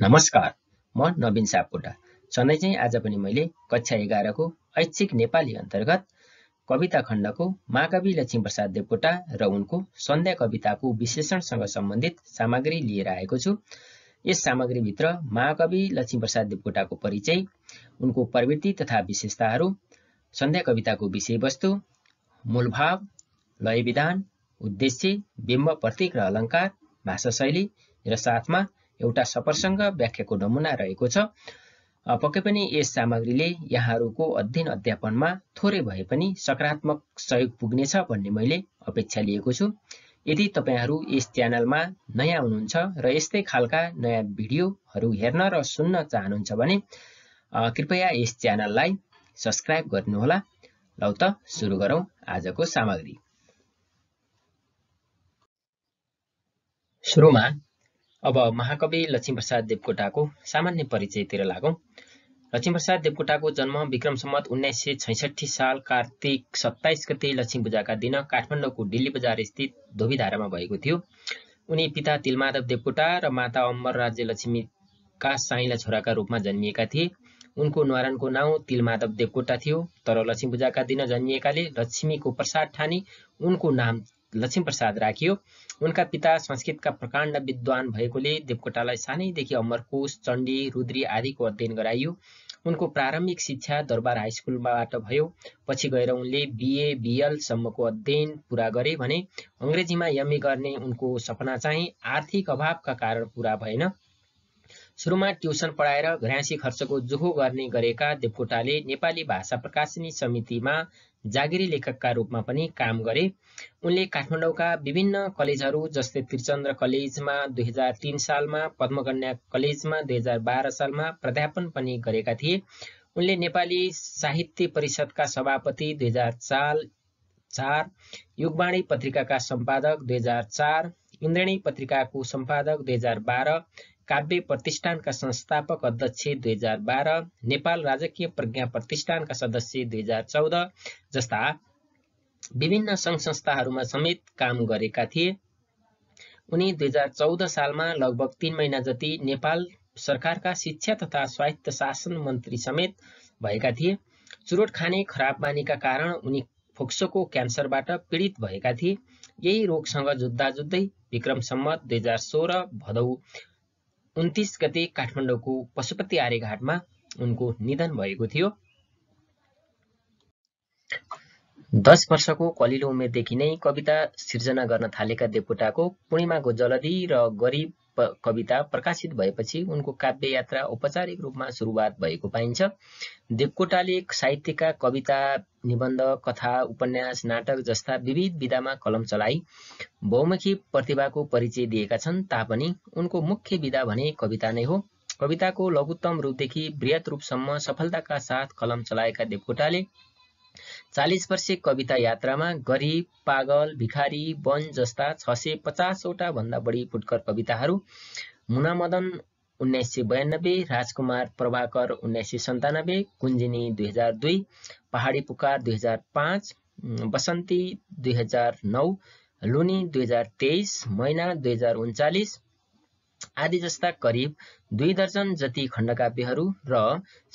नमस्कार म नवीन सापकोटा सधैँ चाहिँ आज पनि मैले कक्षा एघारको ऐच्छिक नेपाली अन्तर्गत कविता खण्डको महाकवि लक्ष्मीप्रसाद देवकोटा र उनको सन्ध्या कविताको विश्लेषणसँग सम्बन्धित सामग्री लिएर आएको छु यस सामग्रीभित्र महाकवि लक्ष्मीप्रसाद देवकोटाको परिचय उनको प्रवृत्ति तथा विशेषताहरू सन्ध्या कविताको विषयवस्तु मूलभाव लयविधान उद्देश्य बिम्ब प्रतीक र अलङ्कार भाषा शैली र साथमा एउटा सपरसँग व्याख्याको नमुना रहेको छ पक्कै पनि यस सामग्रीले यहाँहरूको अध्ययन अध्यापनमा थोरै भए पनि सकारात्मक सहयोग पुग्नेछ भन्ने मैले अपेक्षा लिएको छु यदि तपाईँहरू यस च्यानलमा नयाँ हुनुहुन्छ र यस्तै खालका नयाँ भिडियोहरू हेर्न र सुन्न चाहनुहुन्छ भने कृपया यस च्यानललाई सब्सक्राइब गर्नुहोला ल त सुरु गरौँ आजको सामग्री सुरुमा अब महाकवि लक्ष्मीप्रसाद देवकोटाको सामान्य परिचयतिर लागौँ लक्ष्मीप्रसाद देवकोटाको जन्म विक्रम सम्मत उन्नाइस सय छैसठी साल कार्तिक सत्ताइस गते लक्ष्मी पूजाका दिन काठमाडौँको दिल्ली बजार स्थित धोबीधारामा भएको थियो उनी पिता तिलमाधव देवकोटा र माता अम्बर राज्य लक्ष्मीका साईला छोराका रूपमा जन्मिएका थिए उनको न्वारानको नाउँ तिलमाधव देवकोटा थियो तर लक्ष्मी पूजाका दिन जन्मिएकाले लक्ष्मीको प्रसाद ठानी उनको नाम लक्ष्मीप्रसाद राखियो उनका पिता संस्कृतका प्रकाण्ड विद्वान भएकोले देवकोटालाई सानैदेखि अमरकोश चण्डी रुद्री आदिको अध्ययन गराइयो उनको प्रारम्भिक शिक्षा दरबार हाई स्कुलबाट भयो पछि गएर उनले बिए बिएलसम्मको अध्ययन पुरा गरे भने अङ्ग्रेजीमा एमए गर्ने उनको सपना चाहिँ आर्थिक अभावका कारण पुरा भएन सुरुमा ट्युसन पढाएर घ्रासी खर्चको जोहो गर्ने गरेका देवकोटाले नेपाली भाषा प्रकाशनी समितिमा जागिरी लेखकका रूपमा पनि काम गरे उनले काठमाडौँका विभिन्न कलेजहरू जस्तै त्रिचन्द्र कलेजमा दुई हजार तिन सालमा पद्मकन्या कलेजमा दुई हजार बाह्र सालमा प्राध्यापन पनि गरेका थिए उनले नेपाली साहित्य परिषदका सभापति दुई हजार चार चार युगवाणी पत्रिकाका सम्पादक दुई हजार चार इन्द्रणी पत्रिकाको सम्पादक दुई हजार बाह्र काव्य प्रतिष्ठानका संस्थापक अध्यक्ष दुई हजार बाह्र नेपाल राजकीय प्रज्ञा प्रतिष्ठानका सदस्य दुई हजार चौध जस्ता विभिन्न सङ्घ संस्थाहरूमा समेत काम गरेका थिए उनी दुई हजार चौध सालमा लगभग तिन महिना जति नेपाल सरकारका शिक्षा तथा स्वायत्त शासन मन्त्री समेत भएका थिए चुरोट खाने खराब बानीका कारण उनी फोक्सोको क्यान्सरबाट पीडित भएका थिए यही रोगसँग जुद्धा जुद्धै विक्रम सम्मत दुई हजार सोह्र भदौ उन्तिस गते काठमाडौँको पशुपति आर्यघाटमा उनको निधन भएको थियो दस वर्षको कलिलो उमेरदेखि नै कविता सिर्जना गर्न थालेका देवकोटाको पूर्णिमाको जलधि र गरिब कविता प्रकाशित भएपछि उनको काव्य यात्रा औपचारिक रूपमा सुरुवात भएको पाइन्छ देवकोटाले साहित्यका कविता निबन्ध कथा उपन्यास नाटक जस्ता विविध विधामा कलम चलाई बहुमुखी प्रतिभाको परिचय दिएका छन् तापनि उनको मुख्य विधा भने कविता नै हो कविताको लघुत्तम रूपदेखि वृहत रूपसम्म सफलताका साथ कलम चलाएका देवकोटाले चालिस वर्षीय कविता यात्रामा गरिब पागल भिखारी वन जस्ता छ सय पचासवटा भन्दा बढी फुटकर कविताहरू मुनामदन उन्नाइस सय बयानब्बे राजकुमार प्रभाकर उन्नाइस सय सन्तानब्बे कुञ्जिनी दुई हजार दुई पहाडी पुकार दुई हजार पाँच बसन्ती दुई हजार नौ लुनी दुई हजार तेइस मैना दुई हजार उन्चालिस आदि जस्ता करिब दुई दर्जन जति खण्डकाव्यहरू र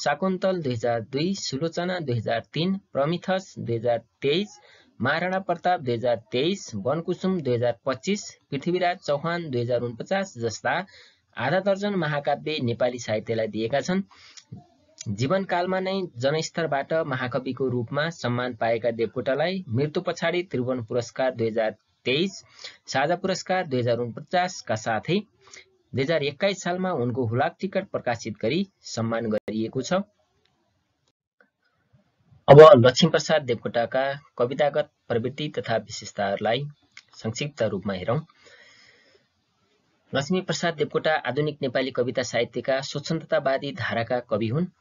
शाकुन्तल दुई हजार दुई सुलोचना दुई हजार तिन प्रमिथस दुई हजार तेइस महाराणा प्रताप दुई हजार तेइस वनकुसुम दुई हजार पच्चिस पृथ्वीराज चौहान दुई हजार उनपचास जस्ता आधा दर्जन महाकाव्य नेपाली साहित्यलाई दिएका छन् जीवनकालमा नै जनस्तरबाट महाकविको रूपमा सम्मान पाएका देवकोटालाई मृत्यु पछाडि त्रिभुवन पुरस्कार दुई हजार तेइस साझा पुरस्कार दुई हजार उनपचासका साथै दुई हजार एक्काइस सालमा उनको हुलाक टिकट प्रकाशित गरी सम्मान गरिएको छ अब लक्ष्मीप्रसाद देवकोटाका कवितागत प्रवृत्ति तथा विशेषताहरूलाई संक्षिप्त रूपमा हेरौँ लक्ष्मीप्रसाद देवकोटा आधुनिक नेपाली कविता साहित्यका स्वच्छन्दतावादी धाराका कवि हुन्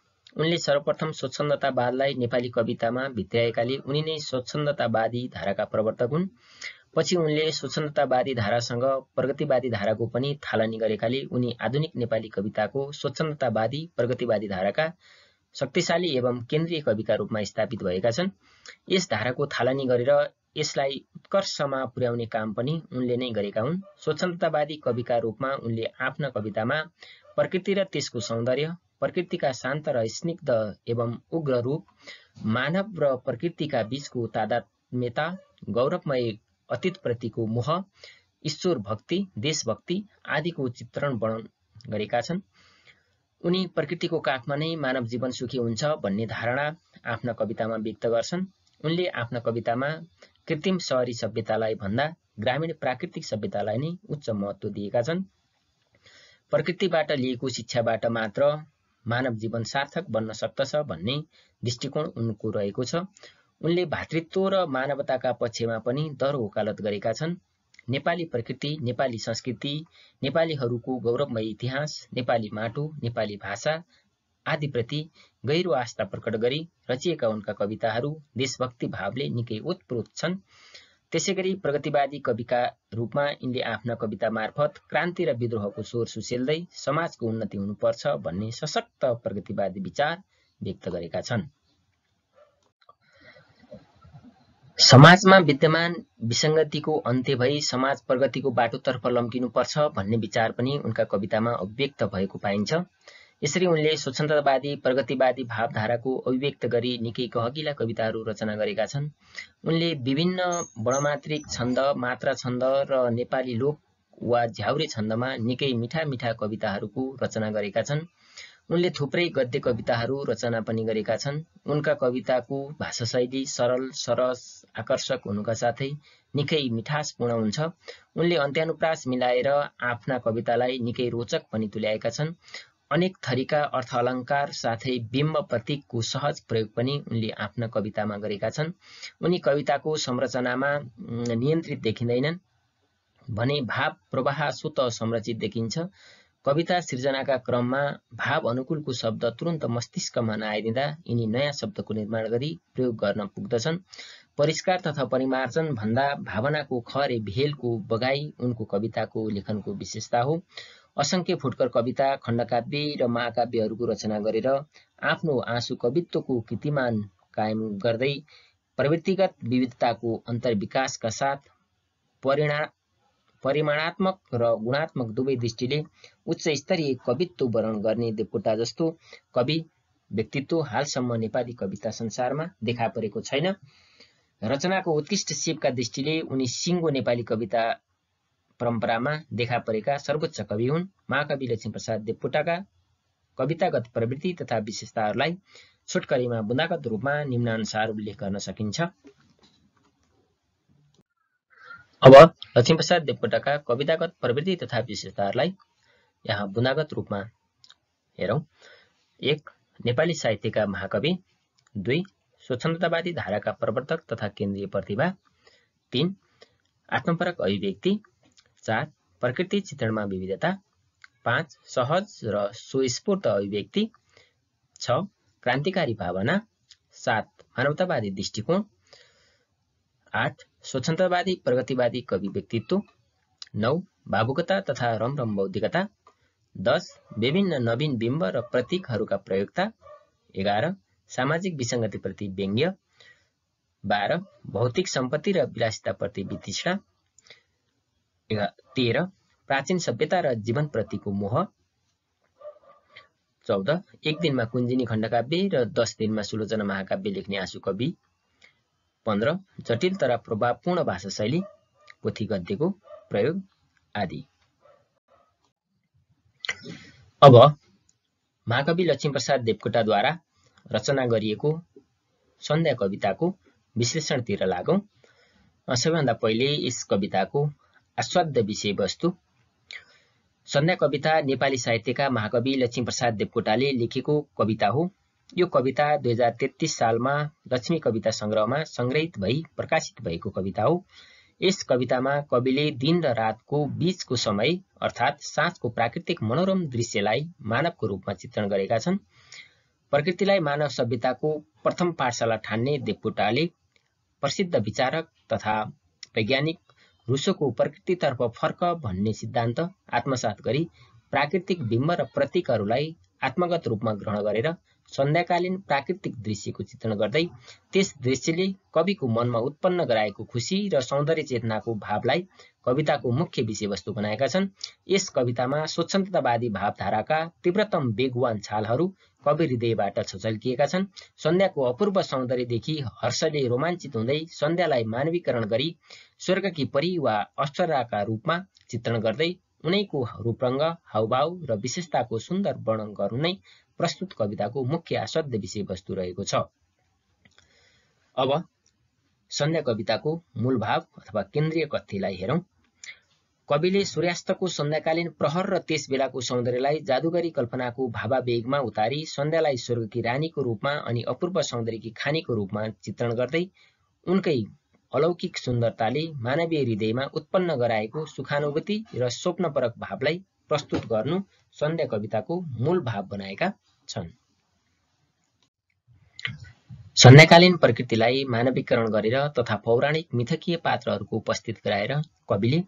उनले सर्वप्रथम स्वच्छन्दतावादलाई नेपाली कवितामा भित्राएकाले उनी नै स्वच्छन्दतावादी धाराका प्रवर्तक हुन् पछि उनले स्वच्छन्दतावादी धारासँग प्रगतिवादी धाराको पनि थालनी गरेकाले उनी आधुनिक नेपाली कविताको स्वच्छन्दतावादी प्रगतिवादी धाराका शक्तिशाली एवं केन्द्रीय कविका रूपमा स्थापित भएका छन् यस धाराको थालनी गरेर यसलाई उत्कर्षमा पुर्याउने काम पनि उनले नै गरेका हुन् स्वच्छन्दतावादी कविका रूपमा उनले आफ्ना कवितामा प्रकृति र त्यसको सौन्दर्य प्रकृतिका शान्त र स्निग्ध एवं उग्र रूप मानव र प्रकृतिका बीचको तादात्म्यता गौरवमय अतीत प्रतिको मोह ईश्वर भक्ति देशभक्ति आदिको चित्रण वर्णन गरेका छन् उनी प्रकृतिको काखमा नै मानव जीवन सुखी हुन्छ भन्ने धारणा आफ्ना कवितामा व्यक्त गर्छन् उनले आफ्ना कवितामा कृत्रिम सहरी सभ्यतालाई भन्दा ग्रामीण प्राकृतिक सभ्यतालाई नै उच्च महत्त्व दिएका छन् प्रकृतिबाट लिएको शिक्षाबाट मात्र मानव जीवन सार्थक बन्न सक्दछ भन्ने दृष्टिकोण उनको रहेको छ उनले भातृत्व र मानवताका पक्षमा पनि दर वकालत गरेका छन् नेपाली प्रकृति नेपाली संस्कृति नेपालीहरूको गौरवमय इतिहास नेपाली माटो नेपाली भाषा आदिप्रति गहिरो आस्था प्रकट गरी रचिएका उनका कविताहरू देशभक्ति भावले निकै उत्प्रोत छन् त्यसै गरी प्रगतिवादी कविका रूपमा यिनले आफ्ना कविता मार्फत क्रान्ति र विद्रोहको स्वर सुसेल्दै समाजको उन्नति हुनुपर्छ भन्ने सशक्त प्रगतिवादी विचार व्यक्त गरेका छन् समाजमा विद्यमान विसङ्गतिको अन्त्य भई समाज प्रगतिको बाटोतर्फ लम्किनुपर्छ भन्ने विचार पनि उनका कवितामा अभिव्यक्त भएको पाइन्छ यसरी उनले स्वतन्त्रतावादी प्रगतिवादी भावधाराको अभिव्यक्त गरी निकै गहकिला कविताहरू रचना गरेका छन् उनले विभिन्न बणमात्रिक छन्द मात्रा छन्द र नेपाली लोक वा झ्याउरे छन्दमा निकै मिठा मिठा कविताहरूको रचना गरेका छन् उनले थुप्रै गद्य कविताहरू रचना पनि गरेका छन् उनका कविताको भाषाशैली सरल सरस आकर्षक हुनुका साथै निकै मिठासपूर्ण हुन्छ उनले अन्त्यानुप्रास मिलाएर आफ्ना कवितालाई निकै रोचक पनि तुल्याएका छन् अनेक थरीका अर्थ अलङ्कार साथै बिम्ब प्रतीकको सहज प्रयोग पनि उनले आफ्ना कवितामा गरेका छन् उनी कविताको संरचनामा नियन्त्रित देखिँदैनन् भने भाव प्रवाह स्वत संरचित देखिन्छ कविता सिर्जनाका क्रममा भाव अनुकूलको शब्द तुरन्त मस्तिष्कमा नआइदिँदा यिनी नयाँ शब्दको निर्माण गरी प्रयोग गर्न पुग्दछन् परिष्कार तथा परिमार्जन भन्दा भावनाको खरे भेलको बगाई उनको कविताको लेखनको विशेषता हो असङ्ख्य फुटकर कविता खण्डकाव्य र महाकाव्यहरूको रचना गरेर आफ्नो आँसु कवित्वको कीर्तिमान कायम गर्दै प्रवृत्तिगत विविधताको अन्तर्विकासका साथ परिणा परिमाणात्मक र गुणात्मक दुवै दृष्टिले उच्च स्तरीय कवित्व वर्णन गर्ने देवकोटा जस्तो कवि व्यक्तित्व हालसम्म नेपाली कविता संसारमा देखा परेको छैन रचनाको उत्कृष्ट सेपका दृष्टिले उनी सिङ्गो नेपाली कविता परम्परामा देखा परेका सर्वोच्च कवि हुन् महाकवि लक्ष्मीप्रसाद देवकोटाका कवितागत प्रवृत्ति तथा विशेषताहरूलाई छोटकरीमा बुँदागत रूपमा निम्नानुसार उल्लेख गर्न सकिन्छ अब लक्ष्मीप्रसाद देवकोटाका कवितागत प्रवृत्ति तथा विशेषताहरूलाई यहाँ बुनागत रूपमा हेरौँ एक नेपाली साहित्यका महाकवि दुई स्वच्छन्दतावादी धाराका प्रवर्तक तथा केन्द्रीय प्रतिभा तिन आत्मपरक अभिव्यक्ति चार प्रकृति चित्रणमा विविधता पाँच सहज र सुस्फूर्त अभिव्यक्ति छ क्रान्तिकारी भावना सात मानवतावादी दृष्टिकोण आठ स्वतन्त्रवादी प्रगतिवादी कवि व्यक्तित्व नौ भावुकता तथा रमरम बौद्धिकता दस विभिन्न नवीन बिम्ब र प्रतीकहरूका प्रयोगता एघार सामाजिक विसङ्गतिप्रति व्यङ्ग्य बाह्र भौतिक सम्पत्ति र विलासिताप्रति वितृष्णा तेह्र प्राचीन सभ्यता र जीवनप्रतिको मोह चौध एक दिनमा कुञ्जिनी खण्डकाव्य र दस दिनमा सुलोचना महाकाव्य लेख्ने आँसु कवि पन्ध्र जटिल तर प्रभावपूर्ण भाषा शैली पोथी गद्यको प्रयोग आदि अब महाकवि लक्ष्मीप्रसाद देवकोटाद्वारा रचना गरिएको सन्ध्या कविताको विश्लेषणतिर लागौँ सबैभन्दा पहिले यस कविताको आस्वाद्य विषयवस्तु सन्ध्या कविता नेपाली साहित्यका महाकवि लक्ष्मीप्रसाद देवकोटाले लेखेको कविता हो यो कविता दुई हजार तेत्तिस सालमा लक्ष्मी कविता सङ्ग्रहमा सङ्ग्रहित भई प्रकाशित भएको कविता हो यस कवितामा कविले दिन र रातको बीचको समय अर्थात् साँझको प्राकृतिक मनोरम दृश्यलाई मानवको रूपमा चित्रण गरेका छन् प्रकृतिलाई मानव सभ्यताको प्रथम पाठशाला ठान्ने देवकोटाले प्रसिद्ध विचारक तथा वैज्ञानिक रुसोको प्रकृतितर्फ फर्क भन्ने सिद्धान्त आत्मसात गरी प्राकृतिक बिम्ब र प्रतीकहरूलाई आत्मगत रूपमा ग्रहण गरेर सन्ध्याकालीन प्राकृतिक दृश्यको चित्रण गर्दै त्यस दृश्यले कविको मनमा उत्पन्न गराएको खुसी र सौन्दर्य चेतनाको भावलाई कविताको मुख्य विषयवस्तु बनाएका छन् यस कवितामा स्वच्छतावादी भावधाराका तीव्रतम बेगवान छालहरू कवि हृदयबाट छचल्किएका छन् सन्ध्याको अपूर्व सौन्दर्यदेखि हर्षले रोमाञ्चित हुँदै सन्ध्यालाई मानवीकरण गरी स्वर्गकी परि वा अस्टराका रूपमा चित्रण गर्दै उनैको रूपरङ्ग हाउभाव र विशेषताको सुन्दर वर्णन गर्नु नै प्रस्तुत कविताको मुख्य असाध्य विषयवस्तु रहेको छ अब सन्ध्या कविताको मूलभाव अथवा केन्द्रीय कथ्यलाई हेरौँ कविले सूर्यास्तको सन्ध्याकालीन प्रहर र त्यस बेलाको सौन्दर्यलाई जादुगरी कल्पनाको भावावेगमा उतारी सन्ध्यालाई स्वर्गकी रानीको रूपमा अनि अपूर्व सौन्दर्यकी खानीको रूपमा चित्रण गर्दै उनकै अलौकिक सुन्दरताले मानवीय हृदयमा उत्पन्न गराएको सुखानुभूति र स्वप्नपरक भावलाई प्रस्तुत गर्नु सन्ध्या कविताको मूल भाव बनाएका छन् सन्ध्याकालीन प्रकृतिलाई मानवीकरण गरेर तथा पौराणिक मिथकीय पात्रहरूको उपस्थित गराएर कविले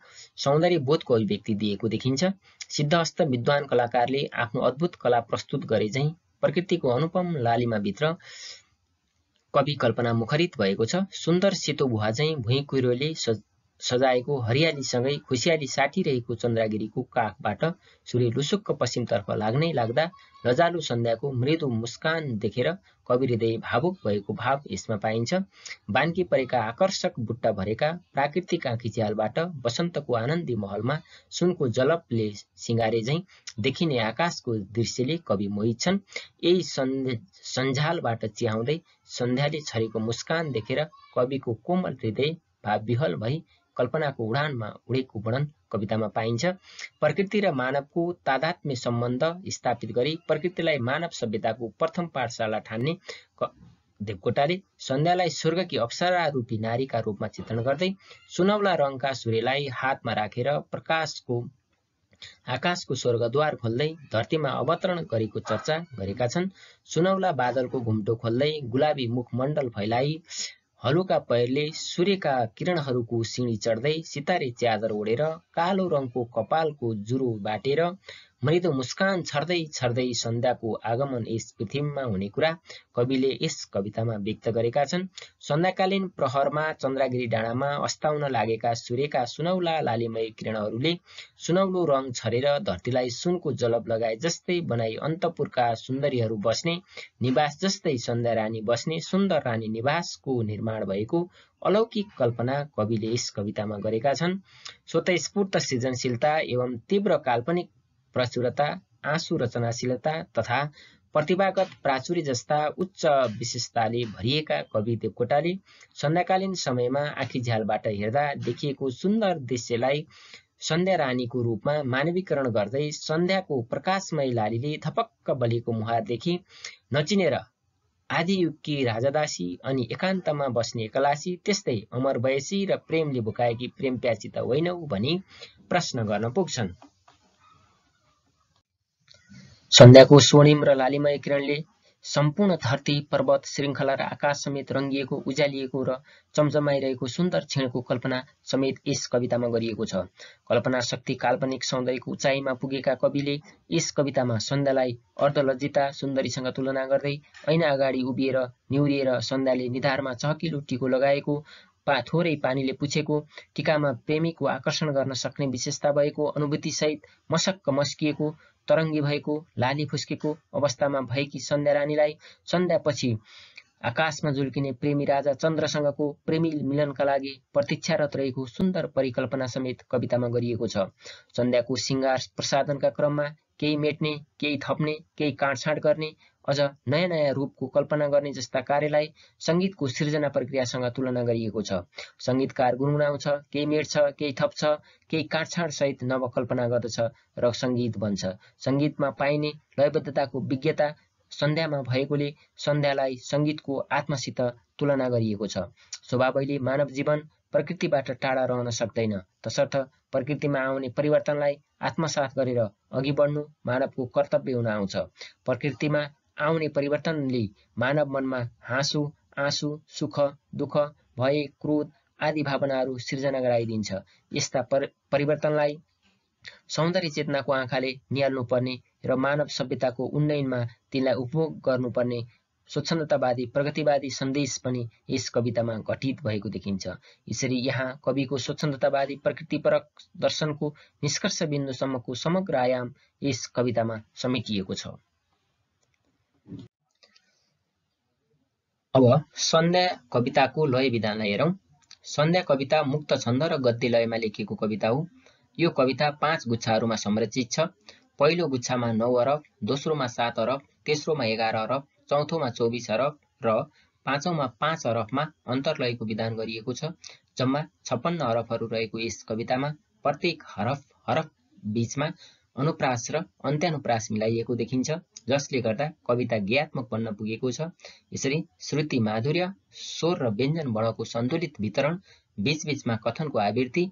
सौन्दर्य बोधको अभिव्यक्ति दिएको देखिन्छ सिद्धहस्त विद्वान कलाकारले आफ्नो अद्भुत कला प्रस्तुत गरे झैँ प्रकृतिको अनुपम लालिमाभित्र कवि कल्पना मुखरित भएको छ सुन्दर सेतो भुवा झैँ भुइँ कुहिरोले सजाएको हरियालीसँगै खुसियाली साटिरहेको चन्द्रागिरीको काखबाट सूर्य लुसुक्क पश्चिमतर्फ लाग्नै लाग्दा लजालु सन्ध्याको मृदु मुस्कान देखेर कवि हृदय भावुक भएको भाव यसमा पाइन्छ बान्की परेका आकर्षक बुट्टा भरेका प्राकृतिक आँखी आँखिच्यालबाट बसन्तको आनन्दी महलमा सुनको जलपले सिँगारे झैँ देखिने आकाशको दृश्यले कवि मोहित छन् यही सन्झालबाट चिहाउँदै सन्ध्याले छरेको मुस्कान देखेर कविको कोमल हृदय भाव विहल भई कल्पनाको उडानमा उडेको वर्णन कवितामा पाइन्छ प्रकृति र मानवको तादात्म्य सम्बन्ध स्थापित गरी प्रकृतिलाई मानव सभ्यताको प्रथम पाठशाला ठान्ने देवकोटाले सन्ध्यालाई स्वर्गकी अप्सरा रूपी नारीका रूपमा चित्रण गर्दै सुनौला रङका सूर्यलाई हातमा राखेर प्रकाशको आकाशको स्वर्गद्वार खोल्दै धरतीमा अवतरण गरेको चर्चा गरेका छन् सुनौला बादलको घुम्टो खोल्दै गुलाबी मुख मण्डल फैलाई हलुका पैरले सूर्यका किरणहरूको सिँढी चढ्दै सितारे च्यादर ओढेर कालो रङको कपालको जुरो बाटेर मृदु मुस्कान छर्दै छर्दै सन्ध्याको आगमन यस पृथ्वीमा हुने कुरा कविले यस कवितामा व्यक्त गरेका छन् सन्ध्याकालीन प्रहरमा चन्द्रगिरी डाँडामा अस्ताउन लागेका सूर्यका सुनौला लालिमय किरणहरूले सुनौलो रङ छरेर धरतीलाई सुनको जलप लगाए जस्तै बनाई अन्तपुरका सुन्दरीहरू बस्ने निवास जस्तै सन्ध्या रानी बस्ने सुन्दर रानी निवासको निर्माण भएको अलौकिक कल्पना कविले यस कवितामा गरेका छन् स्वतस्फूर्त सृजनशीलता एवं तीव्र काल्पनिक प्रचुरता आँसु रचनाशीलता तथा प्रतिभागत प्राचुरी जस्ता उच्च विशेषताले भरिएका कवि देवकोटाले सन्ध्याकालीन समयमा आँखी झ्यालबाट हेर्दा देखिएको सुन्दर दृश्यलाई सन्ध्या रानीको रूपमा मानवीकरण गर्दै सन्ध्याको प्रकाशमय लालीले थपक्क बलिएको मुहारदेखि नचिनेर आदियुगकी राजादासी अनि एकान्तमा बस्ने एकलासी त्यस्तै अमर वयसी र प्रेमले भुकाएकी प्रेम प्याची त होइनौ भनी प्रश्न गर्न पुग्छन् सन्ध्याको स्वर्णिम र लालिमय किरणले सम्पूर्ण धरती पर्वत श्रृङ्खला र आकाश समेत रङ्गिएको उज्यालिएको र चमचमाइरहेको सुन्दर क्षणको कल्पना समेत यस कवितामा गरिएको छ कल्पना शक्ति काल्पनिक सौन्दर्यको उचाइमा पुगेका कविले यस कवितामा सन्ध्यालाई अर्धलज्जिता सुन्दरीसँग तुलना गर्दै ऐना अगाडि उभिएर निहुरिएर सन्ध्याले निधारमा चहकिलो टिको लगाएको पा थोरै पानीले पुछेको टिकामा प्रेमीको आकर्षण गर्न सक्ने विशेषता भएको अनुभूतिसहित मसक्क मस्किएको तरङ्गी भएको लाली फुस्केको अवस्थामा भएकी सन्ध्या रानीलाई सन्ध्यापछि आकाशमा झुल्किने प्रेमी राजा चन्द्रसँगको प्रेमी मिलनका लागि प्रतीक्षारत रहेको सुन्दर परिकल्पना समेत कवितामा गरिएको छ सन्ध्याको सिङ्गार प्रसाधनका क्रममा केही मेट्ने केही थप्ने केही काँडछाँड गर्ने अझ नयाँ नयाँ रूपको कल्पना गर्ने जस्ता कार्यलाई सङ्गीतको सृजना प्रक्रियासँग तुलना गरिएको छ सङ्गीतकार गुनगुनाउँछ केही मेट्छ केही थप्छ केही सहित नवकल्पना गर्दछ र सङ्गीत बन्छ सङ्गीतमा पाइने लयबद्धताको विज्ञता सन्ध्यामा भएकोले सन्ध्यालाई सङ्गीतको आत्मासित तुलना गरिएको छ स्वभावैले मानव जीवन प्रकृतिबाट टाढा रहन सक्दैन तसर्थ प्रकृतिमा आउने परिवर्तनलाई आत्मसात गरेर अघि बढ्नु मानवको कर्तव्य हुन आउँछ प्रकृतिमा आउने परिवर्तनले मानव मनमा हाँसो आँसु सुख दुःख भय क्रोध आदि भावनाहरू सिर्जना गराइदिन्छ यस्ता पर परिवर्तनलाई सौन्दर्य चेतनाको आँखाले निहाल्नुपर्ने र मानव सभ्यताको उन्नयनमा तिनलाई उपभोग गर्नुपर्ने स्वच्छन्दतावादी प्रगतिवादी सन्देश पनि यस कवितामा घटित भएको देखिन्छ यसरी यहाँ कविको स्वच्छन्दतावादी प्रकृतिपरक दर्शनको निष्कर्ष बिन्दुसम्मको समग्र आयाम यस कवितामा समेटिएको छ अब सन्ध्या कविताको लय विधानलाई हेरौँ सन्ध्या कविता मुक्त छन्द र गद्य लयमा लेखिएको कविता हो यो कविता पाँच गुच्छाहरूमा संरचित छ पहिलो गुच्छामा नौ अरब दोस्रोमा सात अरब तेस्रोमा एघार अरब चौथोमा चौबिस अरब र पाँचौँमा पाँच अरबमा अन्तरलयको विधान गरिएको छ जम्मा छप्पन्न अरबहरू रहेको यस कवितामा प्रत्येक हरफ हरफ बिचमा अनुप्रास र अन्त्यानुप्रास मिलाइएको देखिन्छ जसले गर्दा कविता ज्ञात्मक बन्न पुगेको छ यसरी श्रुति माधुर्य स्वर र व्यञ्जन वर्णको सन्तुलित वितरण बीचबीचमा कथनको आवृत्ति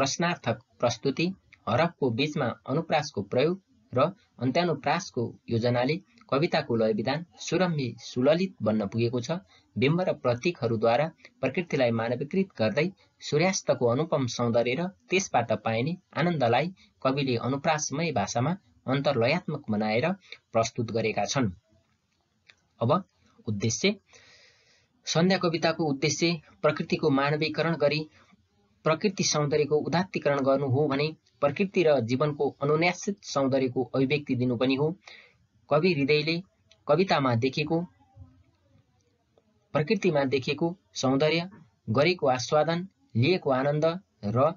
प्रश्नार्थक प्रस्तुति हरफको बीचमा अनुप्रासको प्रयोग र अन्त्यानुप्रासको योजनाले कविताको लयविधान विधान सुरम्य सुललित बन्न पुगेको छ बिम्ब र प्रतीकहरूद्वारा प्रकृतिलाई मानवीकृत गर्दै सूर्यास्तको अनुपम सौन्दर्य र त्यसबाट पाइने आनन्दलाई कविले अनुप्रासमय भाषामा अन्तर्लयात्मक बनाएर प्रस्तुत गरेका छन् अब उद्देश्य सन्ध्या कविताको उद्देश्य प्रकृतिको मानवीकरण गरी प्रकृति सौन्दर्यको उदात्तीकरण गर्नु हो भने प्रकृति र जीवनको अनुन्यासित सौन्दर्यको अभिव्यक्ति दिनु पनि हो कवि हृदयले कवितामा देखेको प्रकृतिमा देखेको सौन्दर्य गरेको आस्वादन लिएको आनन्द र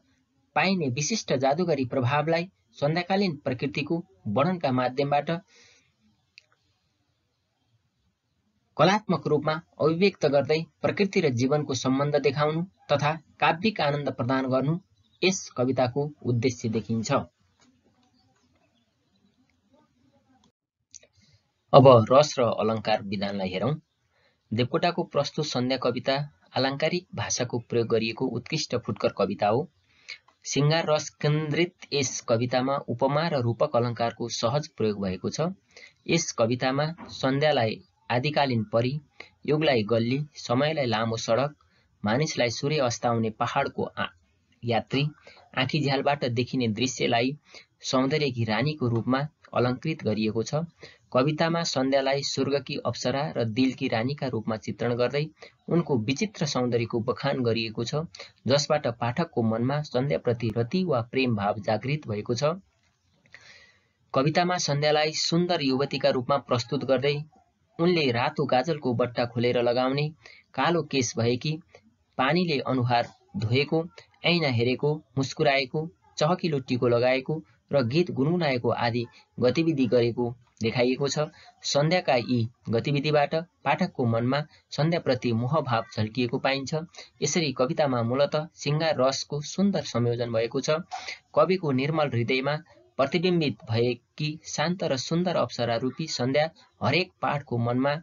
पाइने विशिष्ट जादुगरी प्रभावलाई सन्ध्याकालीन प्रकृतिको वर्णनका माध्यमबाट कलात्मक रूपमा अभिव्यक्त गर्दै प्रकृति र जीवनको सम्बन्ध देखाउनु तथा काव्यिक आनन्द प्रदान गर्नु यस कविताको उद्देश्य देखिन्छ अब रस र अलङ्कार विधानलाई हेरौँ देवकोटाको प्रस्तुत सन्ध्या कविता आलङ्कारिक भाषाको प्रयोग गरिएको उत्कृष्ट फुटकर कविता हो सिङ्गार रस केन्द्रित यस कवितामा उपमा र रूपक अलङ्कारको सहज प्रयोग भएको छ यस कवितामा सन्ध्यालाई आदिकालीन परी युगलाई गल्ली समयलाई लामो सडक मानिसलाई सूर्य अस्ताउने पहाडको यात्री आँखी झ्यालबाट देखिने दृश्यलाई सौन्दर्यकी रानीको रूपमा अलङ्कृत गरिएको छ कवितामा सन्ध्यालाई स्वर्गकी अप्सरा र दिलकी रानीका रूपमा चित्रण गर्दै उनको विचित्र सौन्दर्यको बखान गरिएको छ जसबाट पाठकको मनमा सन्ध्याप्रति रति वा प्रेम भाव जागृत भएको छ कवितामा सन्ध्यालाई सुन्दर युवतीका रूपमा प्रस्तुत गर्दै उनले रातो गाजलको बट्टा खोलेर लगाउने कालो केस भएकी पानीले अनुहार धोएको ऐना हेरेको मुस्कुराएको चहकिलो टिको लगाएको र गीत गुनगुनाएको आदि गतिविधि गरेको देखाइएको छ सन्ध्याका यी गतिविधिबाट पाठकको मनमा सन्ध्याप्रति मोहभाव झल्किएको पाइन्छ यसरी कवितामा मूलत सिङ्गार रसको सुन्दर संयोजन भएको छ कविको निर्मल हृदयमा प्रतिबिम्बित भएकी शान्त र सुन्दर अप्सरा रूपी सन्ध्या हरेक पाठको मनमा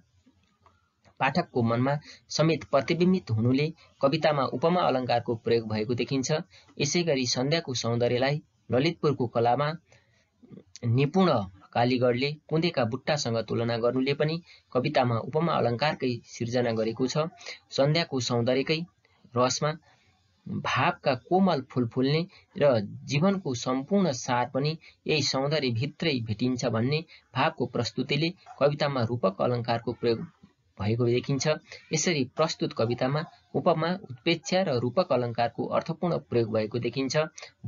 पाठकको मनमा समेत प्रतिबिम्बित हुनुले कवितामा उपमा अलङ्कारको प्रयोग भएको देखिन्छ यसै गरी सन्ध्याको सौन्दर्यलाई ललितपुरको कलामा निपुण कालीगढले कुँदेका बुट्टासँग तुलना गर्नुले पनि कवितामा उपमा अलङ्कारकै सिर्जना गरेको छ सन्ध्याको सौन्दर्यकै रसमा भावका कोमल फुल फुल्ने र जीवनको सम्पूर्ण सार पनि यही सौन्दर्यभित्रै भेटिन्छ भन्ने भावको प्रस्तुतिले कवितामा रूपक अलङ्कारको प्रयोग भएको देखिन्छ यसरी प्रस्तुत कवितामा उपमा उत्पेक्षा र रूपक अलङ्कारको अर्थपूर्ण प्रयोग भएको देखिन्छ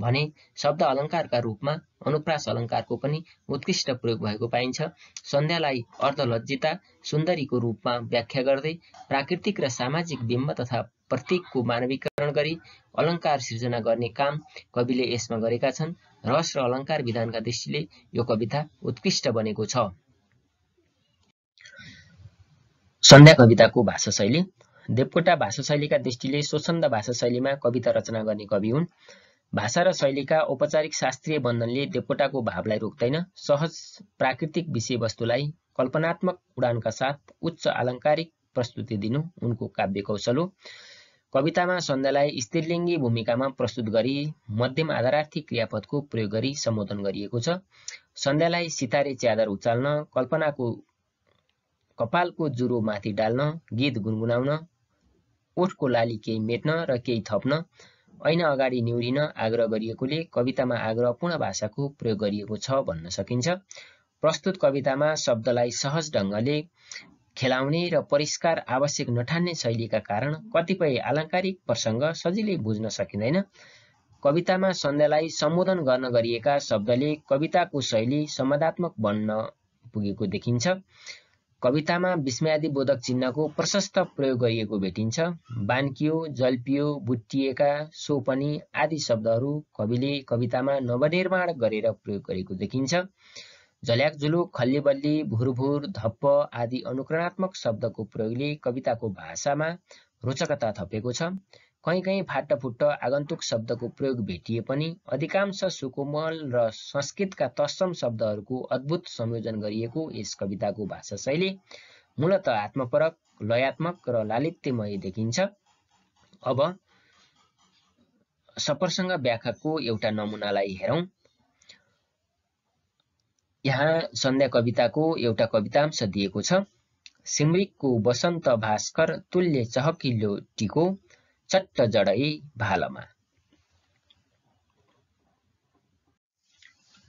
भने शब्द अलङ्कारका रूपमा अनुप्रास अलङ्कारको पनि उत्कृष्ट प्रयोग भएको पाइन्छ सन्ध्यालाई अर्धलज्जिता सुन्दरीको रूपमा व्याख्या गर्दै प्राकृतिक र सामाजिक बिम्ब तथा प्रतीकको मानवीकरण गरी अलङ्कार सिर्जना गर्ने काम कविले यसमा गरेका छन् रस र अलङ्कार विधानका दृष्टिले यो कविता उत्कृष्ट बनेको छ सन्ध्या कविताको भाषा शैली देवकोटा भाषा शैलीका दृष्टिले स्वच्छन्द भाषा शैलीमा कविता रचना गर्ने कवि हुन् भाषा र शैलीका औपचारिक शास्त्रीय बन्धनले देवकोटाको भावलाई रोक्दैन सहज प्राकृतिक विषयवस्तुलाई कल्पनात्मक उडानका साथ उच्च आलङ्कारिक प्रस्तुति दिनु उनको काव्य कौशल हो कवितामा सन्ध्यालाई स्त्रीलिङ्गी भूमिकामा प्रस्तुत गरी मध्यम आधारार्थी क्रियापदको प्रयोग गरी सम्बोधन गरिएको छ सन्ध्यालाई सितारे च्यादर उचाल्न कल्पनाको कपालको जुरो माथि डाल्न गीत गुनगुनाउन ओठको लाली केही मेट्न र केही थप्न ऐना अगाडि निहुरिन आग्रह गरिएकोले कवितामा आग्रह पूर्ण भाषाको प्रयोग गरिएको छ भन्न सकिन्छ प्रस्तुत कवितामा शब्दलाई सहज ढङ्गले खेलाउने र परिष्कार आवश्यक नठान्ने शैलीका कारण कतिपय आलङ्कारिक प्रसङ्ग सजिलै बुझ्न सकिँदैन कवितामा सन्ध्यालाई सम्बोधन गर्न गरिएका शब्दले कविताको शैली समाधात्मक बन्न पुगेको देखिन्छ कवितामा विस्मयादी बोधक चिन्हको प्रशस्त प्रयोग गरिएको भेटिन्छ बान्कियो जल्पियो बुट्टिएका सोपनी आदि शब्दहरू कविले कवितामा नवनिर्माण गरेर प्रयोग गरेको देखिन्छ झल्याक खल्ली खल्लीबल्ली भुरभुर धप्प आदि अनुकरणात्मक शब्दको प्रयोगले कविताको भाषामा रोचकता थपेको छ कहीँ कहीँ फाटफुट आगन्तुक शब्दको प्रयोग भेटिए पनि अधिकांश सुकोमल र संस्कृतका तत्सम शब्दहरूको अद्भुत संयोजन गरिएको यस कविताको भाषा शैली मूलत आत्मपरक लयात्मक र लालित्यमय देखिन्छ अब सपरसँग व्याख्याको एउटा नमुनालाई हेरौँ यहाँ सन्ध्या कविताको एउटा कवितांश दिएको छ सिमरिकको वसन्त भास्कर तुल्य चहकिलो टिको चट्ट जडै भालमा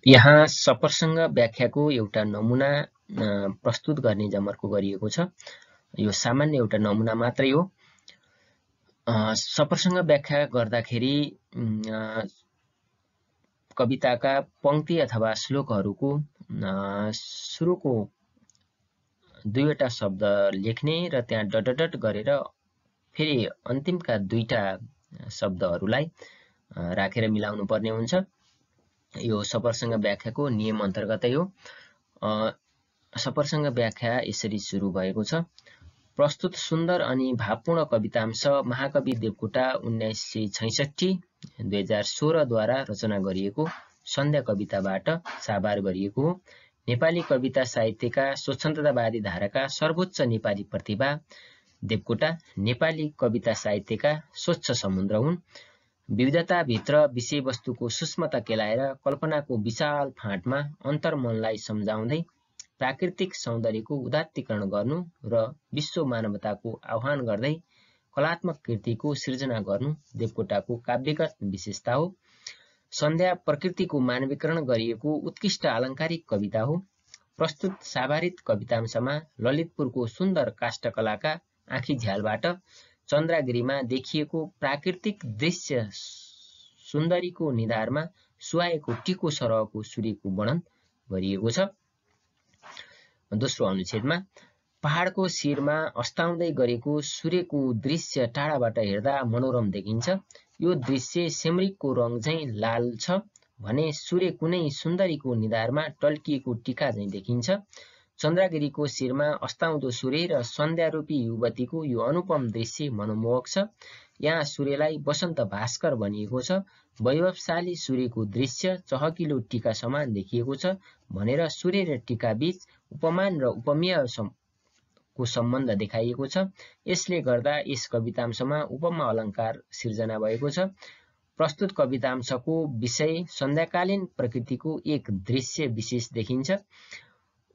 यहाँ सपरसँग व्याख्याको एउटा नमुना प्रस्तुत गर्ने जमर्को गरिएको छ यो सामान्य एउटा नमुना मात्रै हो सपरसँग व्याख्या गर्दाखेरि कविताका पङ्क्ति अथवा श्लोकहरूको सुरुको दुईवटा शब्द लेख्ने र त्यहाँ डटडट गरेर फेरि अन्तिमका दुईटा शब्दहरूलाई राखेर मिलाउनु पर्ने हुन्छ यो सपरसँग व्याख्याको नियम अन्तर्गतै हो सपरसँग व्याख्या यसरी सुरु भएको छ प्रस्तुत सुन्दर अनि भावपूर्ण कवितांश महाकवि देवकोटा उन्नाइस सय छैसठी दुई हजार सोह्रद्वारा रचना गरिएको सन्ध्या कविताबाट साभार गरिएको हो नेपाली कविता साहित्यका स्वच्छन्दतावादी धाराका सर्वोच्च नेपाली प्रतिभा देवकोटा नेपाली कविता साहित्यका स्वच्छ समुद्र हुन् विविधताभित्र विषयवस्तुको सूक्ष्मता केलाएर कल्पनाको विशाल फाँटमा अन्तर्मनलाई सम्झाउँदै प्राकृतिक सौन्दर्यको उदात्तीकरण गर्नु र विश्व मानवताको आह्वान गर्दै कलात्मक कृतिको सृजना गर्नु देवकोटाको काव्यगत विशेषता हो सन्ध्या प्रकृतिको मानवीकरण गरिएको उत्कृष्ट आलङ्कारिक कविता हो प्रस्तुत साभारित कवितांशमा ललितपुरको सुन्दर काष्ठकलाका आँखी झ्यालबाट चन्द्रागिरीमा देखिएको प्राकृतिक दृश्य सुन्दरीको निधारमा सुहाएको टिको सरहको सूर्यको वर्णन गरिएको छ दोस्रो अनुच्छेदमा पहाडको शिरमा अस्ताउँदै गरेको सूर्यको दृश्य टाढाबाट हेर्दा मनोरम देखिन्छ यो दृश्य सेमरिकको रङ झै लाल छ भने सूर्य कुनै सुन्दरीको निधारमा टल्किएको टिका झैँ देखिन्छ चन्द्रागिरीको शिरमा अस्ताउँदो सूर्य र सन्ध्यारूपी युवतीको यो अनुपम दृश्य मनमोहक छ यहाँ सूर्यलाई बसन्त भास्कर भनिएको छ वैभवशाली सूर्यको दृश्य चहकिलो टिका समान देखिएको छ भनेर सूर्य र टिका बीच उपमान र उपमेय को सम्बन्ध देखाइएको छ यसले गर्दा यस कवितांशमा उपमा अलङ्कार सिर्जना भएको छ प्रस्तुत कवितांशको विषय सन्ध्याकालीन प्रकृतिको एक दृश्य विशेष देखिन्छ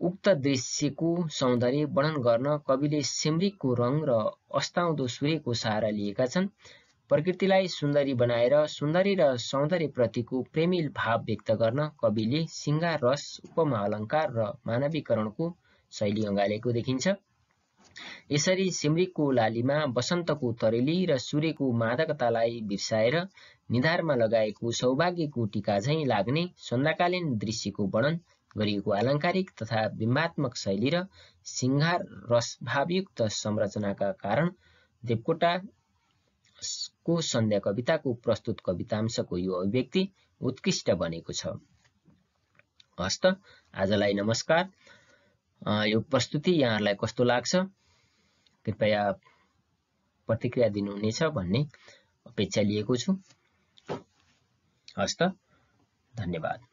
उक्त दृश्यको सौन्दर्य वर्णन गर्न कविले सिमरिकको रङ र अस्ताउँदो सूर्यको सहारा लिएका छन् प्रकृतिलाई सुन्दरी बनाएर सुन्दरी र सौन्दर्यप्रतिको प्रेमिल भाव व्यक्त गर्न कविले सिङ्गार रस उपमा अलङ्कार र मानवीकरणको शैली अँगालेको देखिन्छ यसरी सिमरिकको लालीमा बसन्तको तरेली र सूर्यको मादकतालाई बिर्साएर निधारमा लगाएको सौभाग्यको टिका झैँ लाग्ने सन्ध्याकालीन दृश्यको वर्णन गरिएको आलङ्कारिक तथा बिम्बात्मक शैली र सिङ्घार रसभावयुक्त संरचनाका कारण देवकोटाको सन्ध्या कविताको प्रस्तुत कवितांशको यो अभिव्यक्ति उत्कृष्ट बनेको छ हस्त आजलाई नमस्कार यो प्रस्तुति यहाँहरूलाई कस्तो लाग्छ कृपया प्रतिक्रिया दिनुहुनेछ भन्ने अपेक्षा लिएको छु हस्त धन्यवाद